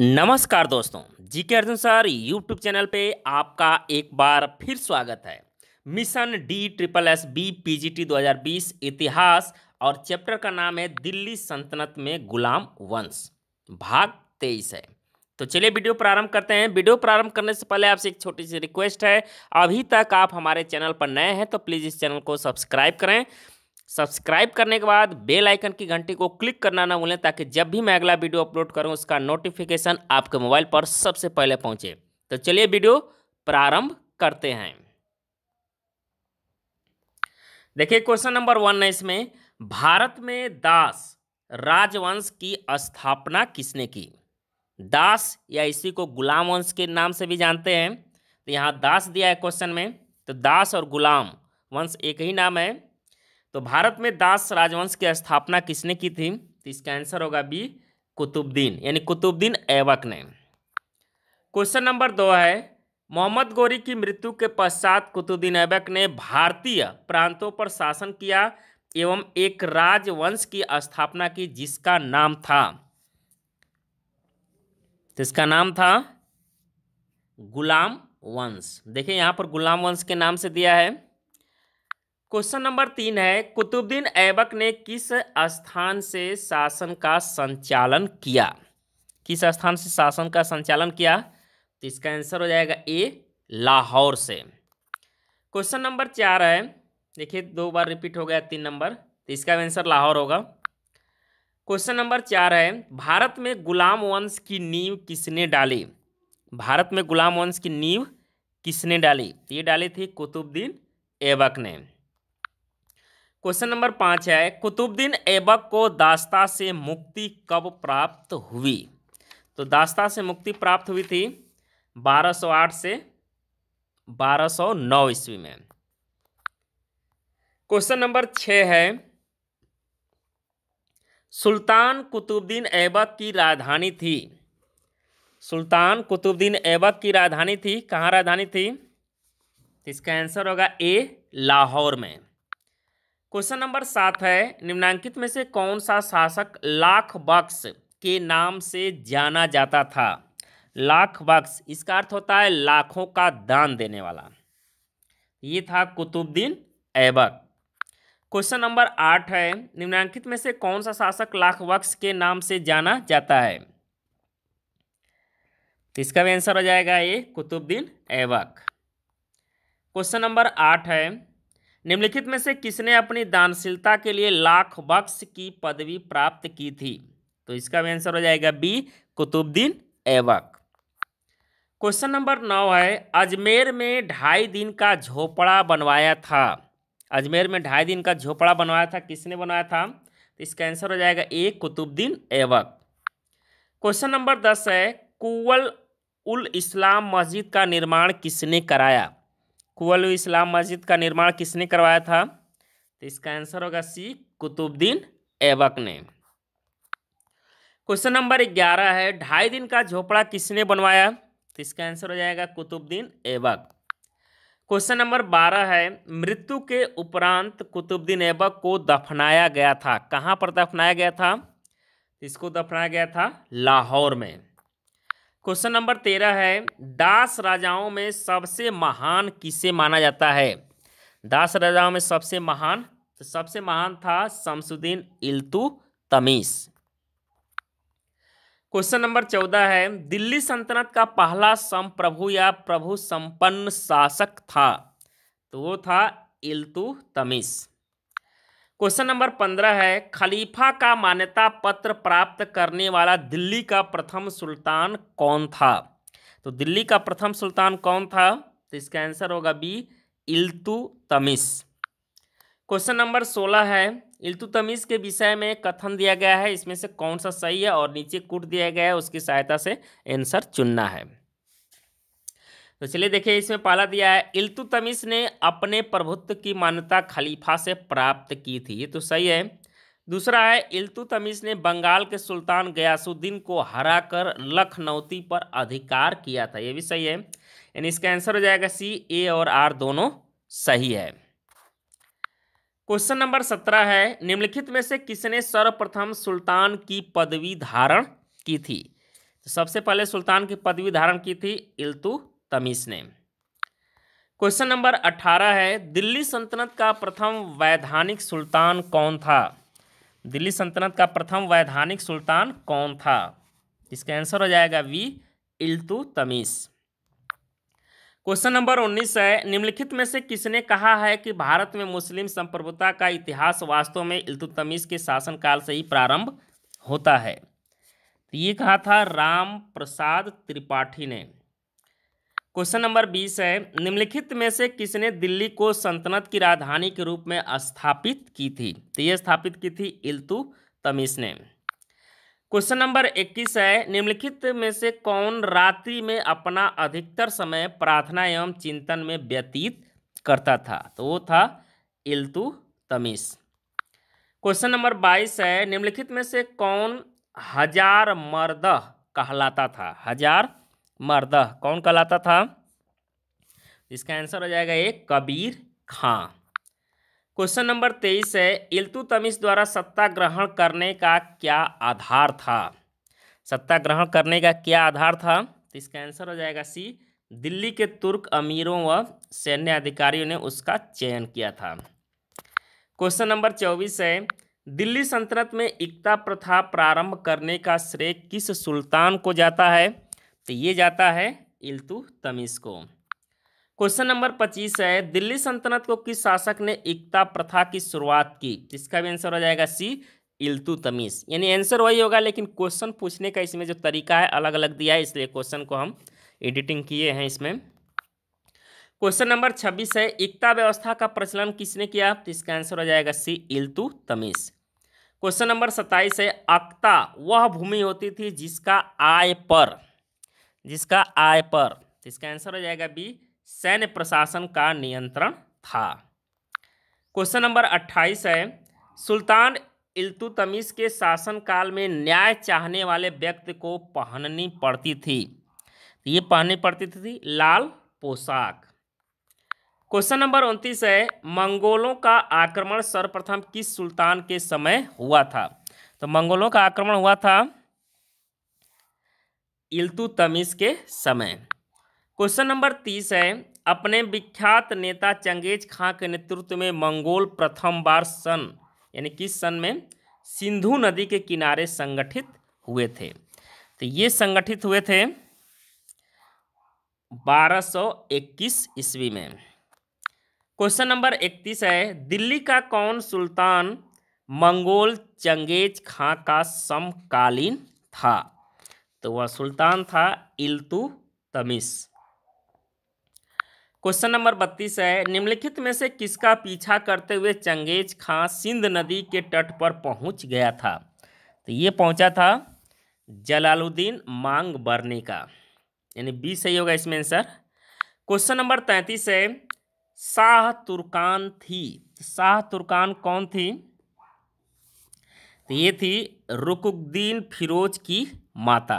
नमस्कार दोस्तों जी के अर्जुन सर यूट्यूब चैनल पे आपका एक बार फिर स्वागत है mission D triple S B P G T दो इतिहास और चैप्टर का नाम है दिल्ली सल्तनत में गुलाम वंश भाग तेईस है तो चलिए वीडियो प्रारंभ करते हैं वीडियो प्रारंभ करने से पहले आपसे एक छोटी सी रिक्वेस्ट है अभी तक आप हमारे चैनल पर नए हैं तो प्लीज़ इस चैनल को सब्सक्राइब करें सब्सक्राइब करने के बाद बेल आइकन की घंटी को क्लिक करना ना भूलें ताकि जब भी मैं अगला वीडियो अपलोड करूं उसका नोटिफिकेशन आपके मोबाइल पर सबसे पहले पहुंचे तो चलिए वीडियो प्रारंभ करते हैं देखिए क्वेश्चन नंबर वन है इसमें भारत में दास राजवंश की स्थापना किसने की दास या इसी को गुलाम वंश के नाम से भी जानते हैं तो यहाँ दास दिया है क्वेश्चन में तो दास और गुलाम वंश एक ही नाम है तो भारत में दास राजवंश की स्थापना किसने की थी तो इसका आंसर होगा बी कुतुबद्दीन यानी कुतुबद्दीन ऐबक ने क्वेश्चन नंबर दो है मोहम्मद गौरी की मृत्यु के पश्चात कुतुबद्दीन ऐबक ने भारतीय प्रांतों पर शासन किया एवं एक राजवंश की स्थापना की जिसका नाम था जिसका तो इसका नाम था गुलाम वंश देखिए यहाँ पर गुलाम वंश के नाम से दिया है क्वेश्चन नंबर तीन है कुतुबुद्दीन ऐबक ने किस स्थान से शासन का संचालन किया किस स्थान से शासन का संचालन किया तो इसका आंसर हो जाएगा ए लाहौर से क्वेश्चन नंबर चार है देखिए दो बार रिपीट हो गया तीन नंबर तो इसका आंसर लाहौर होगा क्वेश्चन नंबर चार है भारत में गुलाम वंश की नींव किसने डाली भारत में गुलाम वंश की नींव किसने डाली तो ये डाली थी कुतुबुद्दीन ऐबक ने क्वेश्चन नंबर पाँच है कुतुबुद्दीन ऐबक को दास्ता से मुक्ति कब प्राप्त हुई तो दास्ता से मुक्ति प्राप्त हुई थी 1208 से 1209 ईस्वी में क्वेश्चन नंबर छः है सुल्तान कुतुबुद्दीन ऐबक की राजधानी थी सुल्तान कुतुबुद्दीन ऐबक की राजधानी थी कहाँ राजधानी थी तो इसका आंसर होगा ए लाहौर में क्वेश्चन नंबर सात है निम्नांकित में से कौन सा शासक लाख बक्स के नाम से जाना जाता था लाख बक्स इसका अर्थ होता है लाखों का दान देने वाला ये था कुतुबद्दीन ऐबक क्वेश्चन नंबर आठ है निम्नांकित में से कौन सा शासक लाख बक्स के नाम से जाना जाता है तो इसका भी आंसर हो जाएगा ये कुतुबद्दीन ऐबक क्वेश्चन नंबर आठ है निम्नलिखित में से किसने अपनी दानशीलता के लिए लाख बक्स की पदवी प्राप्त की थी तो इसका भी आंसर हो जाएगा B Qutubuddin Aibak question number नौ है अजमेर में ढाई दिन का झोपड़ा बनवाया था अजमेर में ढाई दिन का झोपड़ा बनवाया था किसने बनवाया था तो इसका आंसर हो जाएगा A Qutubuddin Aibak question number दस है कुवल उल इस्लाम मस्जिद का निर्माण किसने कराया कुल इस्लाम मस्जिद का निर्माण किसने करवाया था तो इसका आंसर होगा सी कुतुबुद्दीन ऐबक ने क्वेश्चन नंबर ग्यारह है ढाई दिन का झोपड़ा किसने बनवाया तो इसका आंसर हो जाएगा कुतुबद्दीन ऐबक क्वेश्चन नंबर बारह है मृत्यु के उपरांत कुतुबुद्दीन ऐबक को दफनाया गया था कहाँ पर दफनाया गया था इसको दफनाया गया था लाहौर में क्वेश्चन नंबर तेरह है दास राजाओं में सबसे महान किसे माना जाता है दास राजाओं में सबसे महान तो सबसे महान था Shamsuddin Iltutmish question number चौदह है दिल्ली सल्तनत का पहला संप्रभु या प्रभु संपन्न शासक था तो वो था इल्तु तमीस क्वेश्चन नंबर पंद्रह है खलीफा का मान्यता पत्र प्राप्त करने वाला दिल्ली का प्रथम सुल्तान कौन था तो दिल्ली का प्रथम सुल्तान कौन था तो इसका आंसर होगा B Iltutmish question number सोलह है इल्तु तमिस के विषय में कथन दिया गया है इसमें से कौन सा सही है और नीचे कूट दिया गया है उसकी सहायता से आंसर चुनना है तो चलिए देखिए इसमें पहला दिया है इल्तुतमिस ने अपने प्रभुत्व की मान्यता खलीफा से प्राप्त की थी ये तो सही है दूसरा है इल्तुतमिस ने बंगाल के सुल्तान गयासुद्दीन को हराकर लखनौती पर अधिकार किया था ये भी सही है यानी इसका आंसर हो जाएगा सी ए और आर दोनों सही है क्वेश्चन नंबर सत्रह है निम्नलिखित में से किसने सर्वप्रथम सुल्तान की पदवी धारण की थी तो सबसे पहले सुल्तान की पदवी धारण की थी इल्तु तमीज़ ने क्वेश्चन नंबर अठारह है दिल्ली सल्तनत का प्रथम वैधानिक सुल्तान कौन था दिल्ली सल्तनत का प्रथम वैधानिक सुल्तान कौन था इसका आंसर हो जाएगा वी इल्तु तमीज़ क्वेश्चन नंबर उन्नीस है निम्नलिखित में से किसने कहा है कि भारत में मुस्लिम संप्रभुता का इतिहास वास्तव में इल्तुतमीज़ के शासनकाल से ही प्रारंभ होता है तो ये कहा था राम प्रसाद त्रिपाठी ने क्वेश्चन नंबर बीस है निम्नलिखित में से किसने दिल्ली को संतनत की राजधानी के रूप में स्थापित की थी तो ये स्थापित की थी इल्तु तमीस ने क्वेश्चन नंबर 21 है निम्नलिखित में से कौन रात्रि में अपना अधिकतर समय प्रार्थना एवं चिंतन में व्यतीत करता था तो वो था इल्तु तमीस क्वेश्चन नंबर 22 है निम्नलिखित में से कौन हजार मर्द कहलाता था हजार मर्दह कौन कहलाता था इसका आंसर हो जाएगा एक कबीर खां क्वेश्चन नंबर तेईस है इल्तुतमिश द्वारा सत्ता ग्रहण करने का क्या आधार था सत्ता ग्रहण करने का क्या आधार था तो इसका आंसर हो जाएगा सी दिल्ली के तुर्क अमीरों व सैन्य अधिकारियों ने उसका चयन किया था क्वेश्चन नंबर चौबीस है दिल्ली सल्तनत में एकता प्रथा प्रारंभ करने का श्रेय किस सुल्तान को जाता है तो ये जाता है इल्तु तमीज़ को क्वेश्चन नंबर पच्चीस है दिल्ली सल्तनत को किस शासक ने एकता प्रथा की शुरुआत की जिसका भी आंसर हो जाएगा सी इल्तु तमीज़ यानी आंसर वही होगा लेकिन क्वेश्चन पूछने का इसमें जो तरीका है अलग अलग दिया है इसलिए क्वेश्चन को हम एडिटिंग किए हैं इसमें क्वेश्चन नंबर छब्बीस है एकता व्यवस्था का प्रचलन किसने किया तो इसका आंसर हो जाएगा सी इल्तु तमीज़ क्वेश्चन नंबर सत्ताईस है अक्ता वह भूमि होती थी जिसका आय पर जिसका आय पर इसका आंसर हो जाएगा बी सैन्य प्रशासन का नियंत्रण था क्वेश्चन नंबर अट्ठाईस है सुल्तान इल्तुतमिश के शासनकाल में न्याय चाहने वाले व्यक्ति को पहननी पड़ती थी तो ये पहननी पड़ती थी लाल पोशाक क्वेश्चन नंबर उनतीस है मंगोलों का आक्रमण सर्वप्रथम किस सुल्तान के समय हुआ था तो मंगोलों का आक्रमण हुआ था इल्तुतमिश के समय क्वेश्चन नंबर तीस है अपने विख्यात नेता चंगेज खां के नेतृत्व में मंगोल प्रथम बार सन यानी किस सन में सिंधु नदी के किनारे संगठित हुए थे तो ये संगठित हुए थे 1221 ईस्वी में क्वेश्चन नंबर 31 है दिल्ली का कौन सुल्तान मंगोल चंगेज खां का समकालीन था तो वह सुल्तान था इल्तु तमिस क्वेश्चन नंबर बत्तीस है निम्नलिखित में से किसका पीछा करते हुए चंगेज खां सिंध नदी के तट पर पहुंच गया था तो ये पहुंचा था जलालुद्दीन मांग बरने का यानी बी सही होगा इसमें आंसर क्वेश्चन नंबर तैंतीस है शाह तुर्कान थी तो शाह तुर्कान कौन थी तो ये थी रुकुद्दीन फिरोज की माता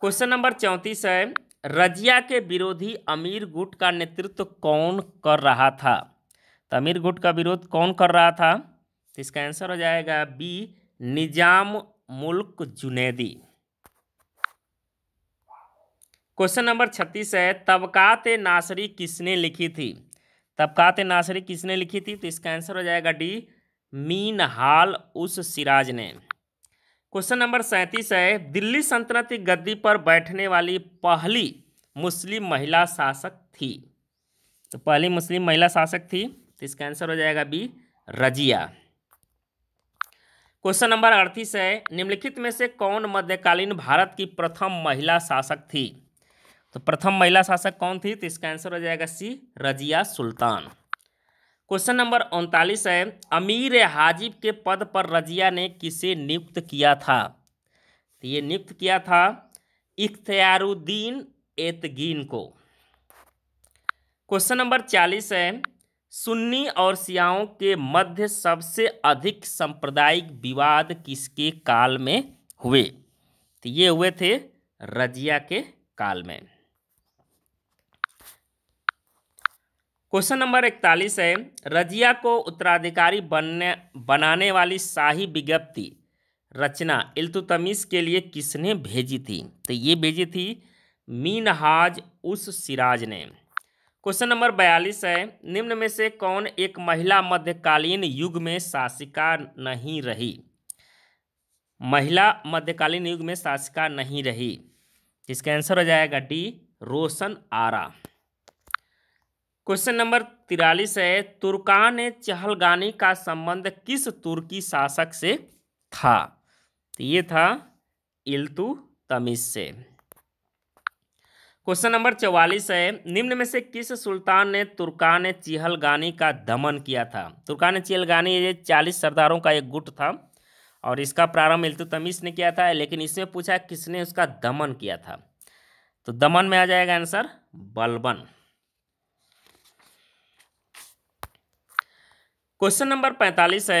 क्वेश्चन नंबर चौंतीस है रजिया के विरोधी अमीर गुट का नेतृत्व कौन कर रहा था तो अमीर गुट का विरोध कौन कर रहा था तो इसका आंसर हो जाएगा बी निजाम मुल्क जुनेदी क्वेश्चन नंबर छत्तीस है तबकात नासरी किसने लिखी थी तबकात नासरी किसने लिखी थी तो इसका आंसर हो जाएगा डी मीन हाल उस सिराज ने क्वेश्चन नंबर सैंतीस है दिल्ली सल्तनत की गद्दी पर बैठने वाली पहली मुस्लिम महिला शासक थी तो पहली मुस्लिम महिला शासक थी तो इसका आंसर हो जाएगा बी रजिया क्वेश्चन नंबर अड़तीस है निम्नलिखित में से कौन मध्यकालीन भारत की प्रथम महिला शासक थी तो प्रथम महिला शासक कौन थी तो इसका आंसर हो जाएगा C Razia Sultan question number उनतालीस है अमीर हाजिब के पद पर रजिया ने किसे नियुक्त किया था तो ये नियुक्त किया था इख्तियारुद्दीन एतगीन को क्वेश्चन नंबर चालीस है सुन्नी और सियाओं के मध्य सबसे अधिक सांप्रदायिक विवाद किसके काल में हुए तो ये हुए थे रजिया के काल में क्वेश्चन नंबर इकतालीस है रजिया को उत्तराधिकारी बनने बनाने वाली शाही विज्ञप्ति रचना इल्तुतमिस के लिए किसने भेजी थी तो ये भेजी थी मीनहाज उस सिराज ने क्वेश्चन नंबर बयालीस है निम्न में से कौन एक महिला मध्यकालीन युग में शासिका नहीं रही महिला मध्यकालीन युग में शासिका नहीं रही इसका आंसर हो जाएगा D Roshan Ara question number तिरालीस है तुर्कान चहलगानी का संबंध किस तुर्की शासक से था तो ये था इल्तु तमिज से क्वेश्चन नंबर चौवालीस है निम्न में से किस सुल्तान ने तुर्कान चिहलगानी का दमन किया था तुर्कान चिहलगानी ये चालीस सरदारों का एक गुट था और इसका प्रारंभ इल्तु इल्तुतमिश ने किया था लेकिन इसमें पूछा किसने उसका दमन किया था तो दमन में आ जाएगा आंसर बलबन क्वेश्चन नंबर पैंतालीस है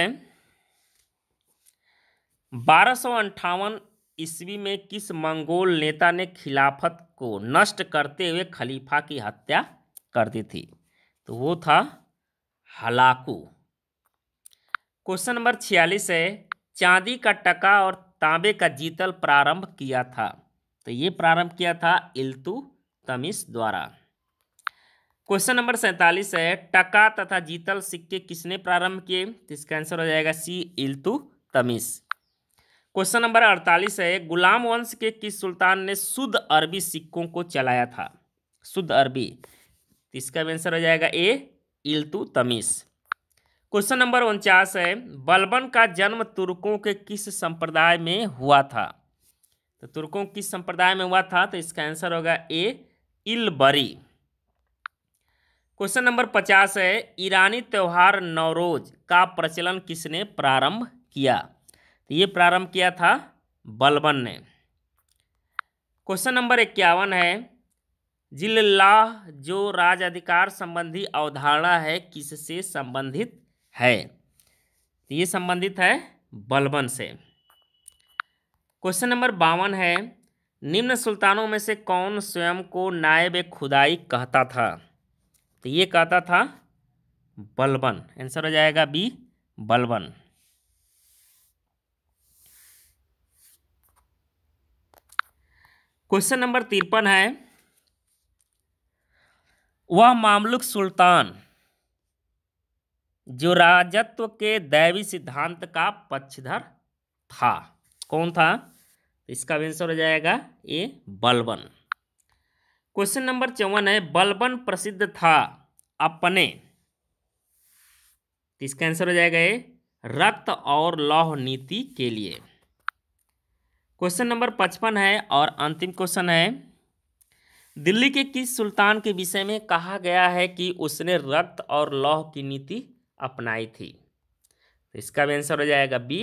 बारह सौ अंठावन ईस्वी में किस मंगोल नेता ने खिलाफत को नष्ट करते हुए खलीफा की हत्या कर दी थी तो वो था हलाकू क्वेश्चन नंबर छियालीस है चांदी का टका और तांबे का जीतल प्रारंभ किया था तो ये प्रारंभ किया था इल्तु तमिस द्वारा क्वेश्चन नंबर सैंतालीस है टका तथा जीतल सिक्के किसने प्रारंभ किए तो इसका आंसर हो जाएगा सी इल्तु तमीस क्वेश्चन नंबर अड़तालीस है गुलाम वंश के किस सुल्तान ने शुद्ध अरबी सिक्कों को चलाया था शुद्ध अरबी इसका भी आंसर हो जाएगा ए इल्तु तमीस क्वेश्चन नंबर उनचास है बलबन का जन्म तुर्कों के किस संप्रदाय में हुआ था तो तुर्कों किस संप्रदाय में हुआ था तो इसका आंसर होगा ए इलबरी क्वेश्चन नंबर पचास है ईरानी त्यौहार नवरोज का प्रचलन किसने प्रारंभ किया तो ये प्रारंभ किया था बलबन ने क्वेश्चन नंबर इक्यावन है जिल्ला जो राज अधिकार संबंधी अवधारणा है किससे संबंधित है तो ये संबंधित है बलबन से क्वेश्चन नंबर बावन है निम्न सुल्तानों में से कौन स्वयं को नायब खुदाई कहता था तो ये कहता था बलबन आंसर हो जाएगा बी बलबन क्वेश्चन नंबर तिरपन है वह मामलुक सुल्तान जो राजत्व के दैवी सिद्धांत का पक्षधर था कौन था तो इसका आंसर हो जाएगा ए बलबन क्वेश्चन नंबर चौवन है बलबन प्रसिद्ध था अपने इसका आंसर हो जाएगा ये रक्त और लौह नीति के लिए क्वेश्चन नंबर पचपन है और अंतिम क्वेश्चन है दिल्ली के किस सुल्तान के विषय में कहा गया है कि उसने रक्त और लौह की नीति अपनाई थी तो इसका भी आंसर हो जाएगा बी